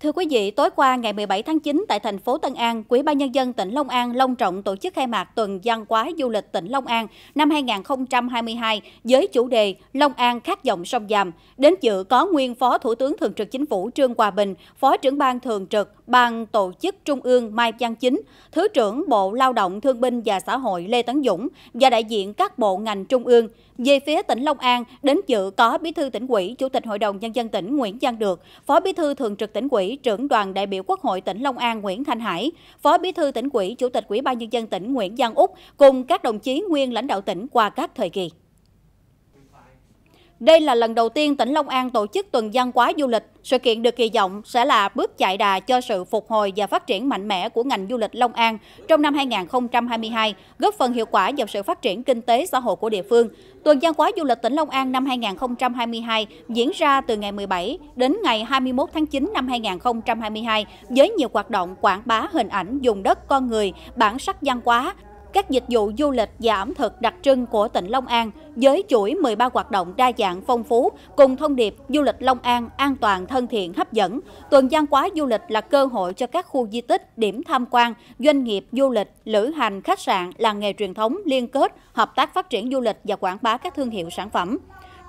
Thưa quý vị, tối qua ngày 17 tháng 9 tại thành phố Tân An, Quỹ ban nhân dân tỉnh Long An long trọng tổ chức khai mạc tuần văn hóa du lịch tỉnh Long An năm 2022 với chủ đề Long An khát vọng sông Giàm. Đến dự có nguyên Phó Thủ tướng Thường trực Chính phủ Trương Hòa Bình, Phó trưởng ban Thường trực Ban tổ chức Trung ương Mai Văn Chính, Thứ trưởng Bộ Lao động Thương binh và Xã hội Lê Tấn Dũng và đại diện các bộ ngành Trung ương. Về phía tỉnh Long An, đến dự có Bí thư tỉnh ủy, Chủ tịch Hội đồng Nhân dân tỉnh Nguyễn Văn Được, Phó Bí thư Thường trực tỉnh ủy, trưởng đoàn đại biểu Quốc hội tỉnh Long An Nguyễn Thanh Hải, Phó Bí thư tỉnh ủy, Chủ tịch Ủy ban Nhân dân tỉnh Nguyễn Văn Úc cùng các đồng chí nguyên lãnh đạo tỉnh qua các thời kỳ. Đây là lần đầu tiên tỉnh Long An tổ chức tuần văn hóa du lịch. Sự kiện được kỳ vọng sẽ là bước chạy đà cho sự phục hồi và phát triển mạnh mẽ của ngành du lịch Long An trong năm 2022, góp phần hiệu quả vào sự phát triển kinh tế xã hội của địa phương. Tuần văn hóa du lịch tỉnh Long An năm 2022 diễn ra từ ngày 17 đến ngày 21 tháng 9 năm 2022 với nhiều hoạt động quảng bá hình ảnh dùng đất con người, bản sắc văn hóa, các dịch vụ du lịch và ẩm thực đặc trưng của tỉnh Long An với chuỗi 13 hoạt động đa dạng phong phú cùng thông điệp du lịch Long An an toàn, thân thiện, hấp dẫn. Tuần gian quá du lịch là cơ hội cho các khu di tích, điểm tham quan, doanh nghiệp du lịch, lữ hành, khách sạn, làng nghề truyền thống liên kết, hợp tác phát triển du lịch và quảng bá các thương hiệu sản phẩm.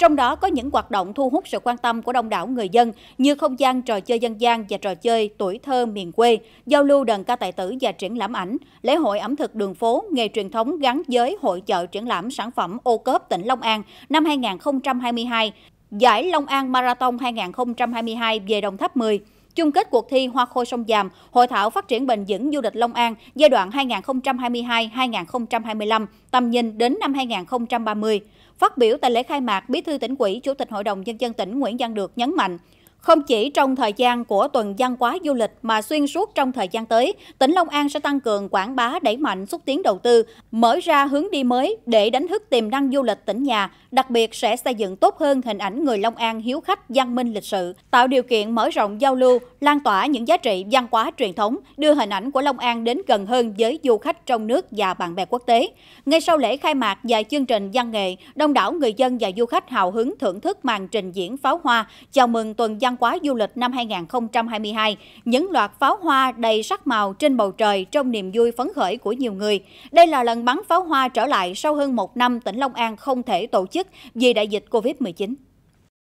Trong đó có những hoạt động thu hút sự quan tâm của đông đảo người dân như không gian trò chơi dân gian và trò chơi tuổi thơ miền quê, giao lưu đờn ca tài tử và triển lãm ảnh, lễ hội ẩm thực đường phố, nghề truyền thống gắn với hội chợ triển lãm sản phẩm ô cốp tỉnh Long An năm 2022, giải Long An Marathon 2022 về Đồng Tháp 10. Chung kết cuộc thi Hoa Khôi Sông Giàm, Hội thảo phát triển bền vững du lịch Long An giai đoạn 2022-2025, tầm nhìn đến năm 2030. Phát biểu tại lễ khai mạc, Bí thư tỉnh ủy, Chủ tịch Hội đồng Nhân dân tỉnh Nguyễn Văn Được nhấn mạnh, không chỉ trong thời gian của tuần văn hóa du lịch mà xuyên suốt trong thời gian tới, tỉnh Long An sẽ tăng cường quảng bá đẩy mạnh xúc tiến đầu tư, mở ra hướng đi mới để đánh thức tiềm năng du lịch tỉnh nhà, đặc biệt sẽ xây dựng tốt hơn hình ảnh người Long An hiếu khách văn minh lịch sự, tạo điều kiện mở rộng giao lưu, lan tỏa những giá trị văn hóa truyền thống, đưa hình ảnh của Long An đến gần hơn với du khách trong nước và bạn bè quốc tế. Ngay sau lễ khai mạc và chương trình văn nghệ, đông đảo người dân và du khách hào hứng thưởng thức màn trình diễn pháo hoa chào mừng tuần văn văn hóa du lịch năm 2022, những loạt pháo hoa đầy sắc màu trên bầu trời trong niềm vui phấn khởi của nhiều người. Đây là lần bắn pháo hoa trở lại sau hơn một năm tỉnh Long An không thể tổ chức vì đại dịch COVID-19.